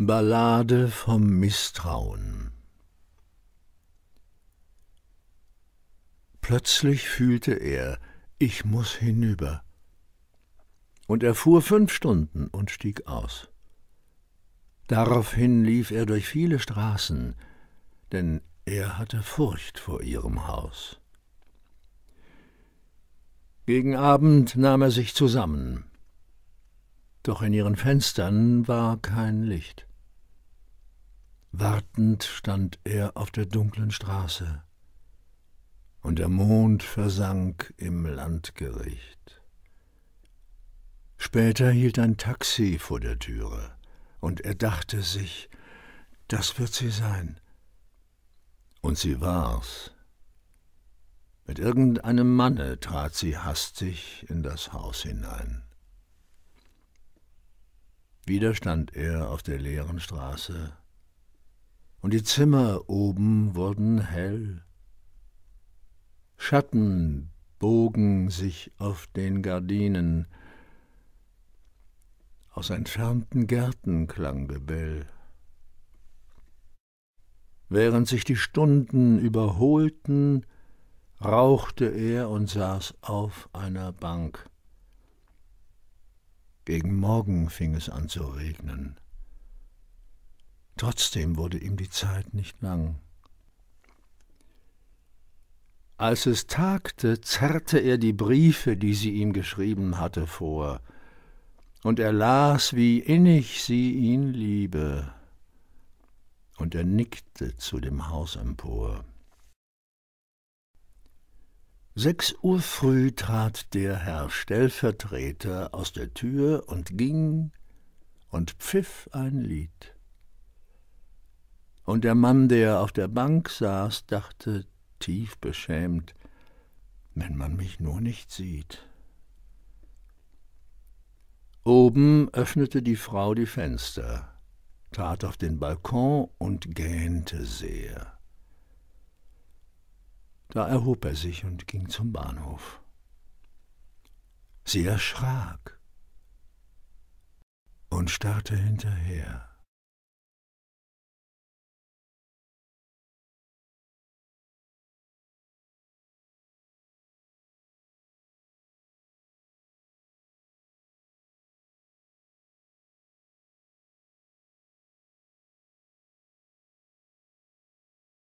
Ballade vom Misstrauen Plötzlich fühlte er, ich muß hinüber. Und er fuhr fünf Stunden und stieg aus. Daraufhin lief er durch viele Straßen, denn er hatte Furcht vor ihrem Haus. Gegen Abend nahm er sich zusammen, doch in ihren Fenstern war kein Licht. Wartend stand er auf der dunklen Straße, und der Mond versank im Landgericht. Später hielt ein Taxi vor der Türe, und er dachte sich, das wird sie sein. Und sie war's. Mit irgendeinem Manne trat sie hastig in das Haus hinein. Wieder stand er auf der leeren Straße und die Zimmer oben wurden hell. Schatten bogen sich auf den Gardinen, aus entfernten Gärten klang Gebell. Während sich die Stunden überholten, rauchte er und saß auf einer Bank. Gegen Morgen fing es an zu regnen. Trotzdem wurde ihm die Zeit nicht lang. Als es tagte, zerrte er die Briefe, die sie ihm geschrieben hatte, vor, und er las, wie innig sie ihn liebe, und er nickte zu dem Haus empor. Sechs Uhr früh trat der Herr Stellvertreter aus der Tür und ging und pfiff ein Lied. Und der Mann, der auf der Bank saß, dachte tief beschämt, wenn man mich nur nicht sieht. Oben öffnete die Frau die Fenster, trat auf den Balkon und gähnte sehr. Da erhob er sich und ging zum Bahnhof. Sie erschrak und starrte hinterher.